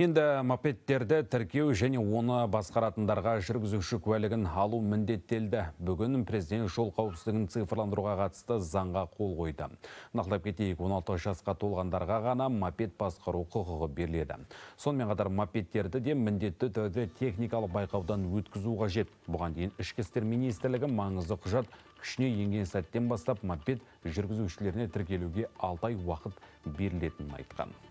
Енді мопедтерді тіркеу және оны басқаратындарға жүргізуші куәлігін алу міндеттелді. Бүгін президент жол қауіпсіздігін цифрландыруға қатысты заңға қол қойды. Нақтылап кетейік, 16 жасқа толғандарға ғана мопед басқару құқығы беріледі. Сонымен қатар мопедтерді де міндетті түрде техникалық байқаудан өткізу қажет. Бұған дейін ішкі істер министрлігі маңызды құжат күшіне енген сәттен бастап мопед жүргізушілеріне тіркелуге алтай уақыт берілетінін айтқан.